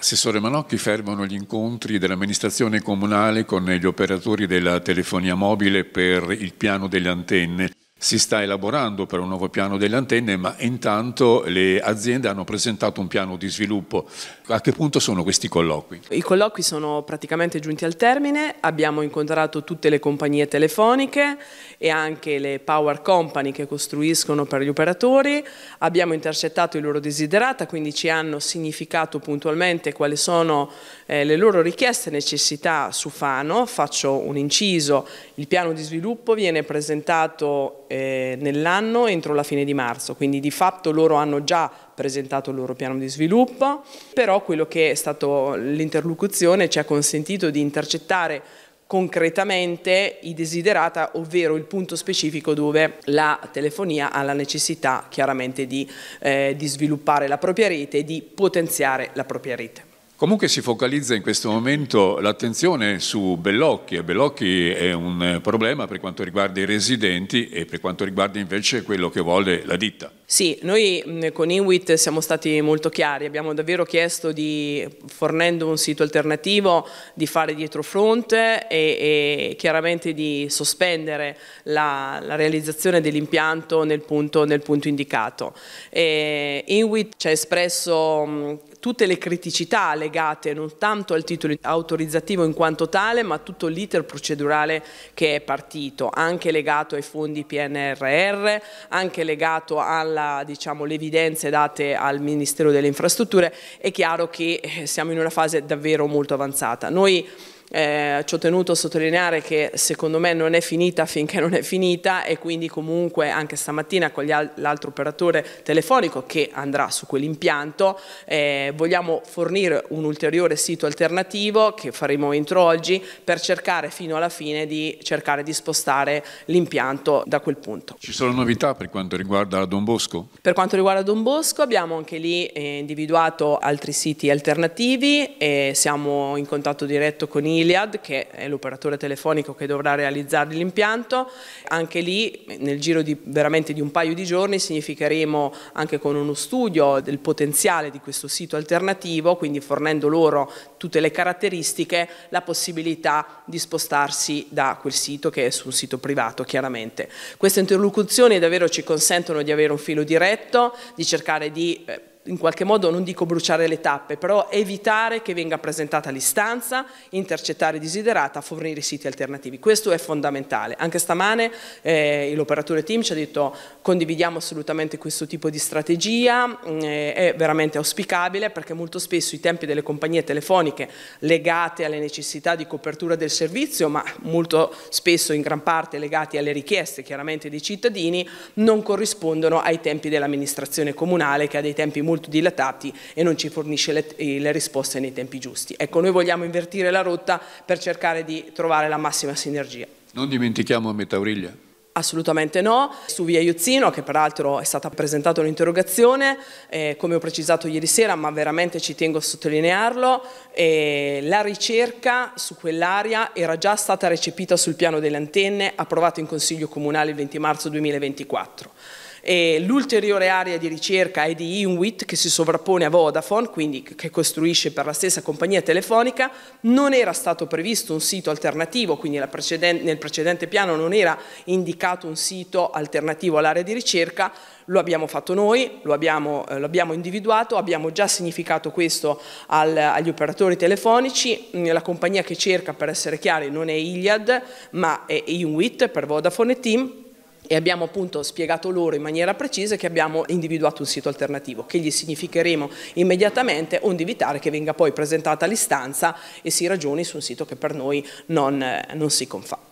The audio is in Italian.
Assessore Manocchi, fermano gli incontri dell'amministrazione comunale con gli operatori della telefonia mobile per il piano delle antenne. Si sta elaborando per un nuovo piano delle antenne, ma intanto le aziende hanno presentato un piano di sviluppo. A che punto sono questi colloqui? I colloqui sono praticamente giunti al termine, abbiamo incontrato tutte le compagnie telefoniche e anche le power company che costruiscono per gli operatori, abbiamo intercettato i loro desiderata, quindi ci hanno significato puntualmente quali sono eh, le loro richieste e necessità su Fano. Faccio un inciso, il piano di sviluppo viene presentato eh, nell'anno entro la fine di marzo, quindi di fatto loro hanno già presentato il loro piano di sviluppo, però quello che è stato l'interlocuzione ci ha consentito di intercettare concretamente i desiderata, ovvero il punto specifico dove la telefonia ha la necessità chiaramente di, eh, di sviluppare la propria rete e di potenziare la propria rete. Comunque si focalizza in questo momento l'attenzione su Bellocchi e Bellocchi è un problema per quanto riguarda i residenti e per quanto riguarda invece quello che vuole la ditta. Sì, noi con Inuit siamo stati molto chiari, abbiamo davvero chiesto di, fornendo un sito alternativo, di fare dietro fronte e, e chiaramente di sospendere la, la realizzazione dell'impianto nel, nel punto, indicato. E Inuit ci ha espresso tutte le criticità legate non tanto al titolo autorizzativo in quanto tale, ma a tutto l'iter procedurale che è partito, anche legato ai fondi PNRR, anche legato alle diciamo, evidenze date al Ministero delle Infrastrutture, è chiaro che eh, siamo in una fase davvero molto avanzata. Noi eh, ci ho tenuto a sottolineare che secondo me non è finita finché non è finita e quindi comunque anche stamattina con l'altro operatore telefonico che andrà su quell'impianto eh, vogliamo fornire un ulteriore sito alternativo che faremo entro oggi per cercare fino alla fine di cercare di spostare l'impianto da quel punto. Ci sono novità per quanto riguarda Don Bosco? Per quanto riguarda Don Bosco abbiamo anche lì eh, individuato altri siti alternativi e siamo in contatto diretto con i Iliad, che è l'operatore telefonico che dovrà realizzare l'impianto, anche lì nel giro di veramente di un paio di giorni significheremo anche con uno studio del potenziale di questo sito alternativo, quindi fornendo loro tutte le caratteristiche, la possibilità di spostarsi da quel sito che è su un sito privato chiaramente. Queste interlocuzioni davvero ci consentono di avere un filo diretto, di cercare di eh, in qualche modo non dico bruciare le tappe, però evitare che venga presentata l'istanza, intercettare desiderata, fornire siti alternativi. Questo è fondamentale. Anche stamane eh, l'operatore team ci ha detto condividiamo assolutamente questo tipo di strategia, mm, eh, è veramente auspicabile perché molto spesso i tempi delle compagnie telefoniche legate alle necessità di copertura del servizio, ma molto spesso in gran parte legati alle richieste chiaramente dei cittadini, non corrispondono ai tempi dell'amministrazione comunale che ha dei tempi molto molto dilatati e non ci fornisce le, eh, le risposte nei tempi giusti. Ecco, noi vogliamo invertire la rotta per cercare di trovare la massima sinergia. Non dimentichiamo Metauriglia. Assolutamente no, su via Iozzino che peraltro è stata presentata un'interrogazione, eh, come ho precisato ieri sera ma veramente ci tengo a sottolinearlo, eh, la ricerca su quell'area era già stata recepita sul piano delle antenne approvato in Consiglio Comunale il 20 marzo 2024 l'ulteriore area di ricerca è di Inuit che si sovrappone a Vodafone, quindi che costruisce per la stessa compagnia telefonica. Non era stato previsto un sito alternativo, quindi nel precedente piano non era indicato un sito alternativo all'area di ricerca. Lo abbiamo fatto noi, lo abbiamo, eh, lo abbiamo individuato, abbiamo già significato questo al, agli operatori telefonici. Mm, la compagnia che cerca, per essere chiari, non è Iliad, ma è Inuit per Vodafone e Team e abbiamo appunto spiegato loro in maniera precisa che abbiamo individuato un sito alternativo che gli significheremo immediatamente onde evitare che venga poi presentata l'istanza e si ragioni su un sito che per noi non, eh, non si confà.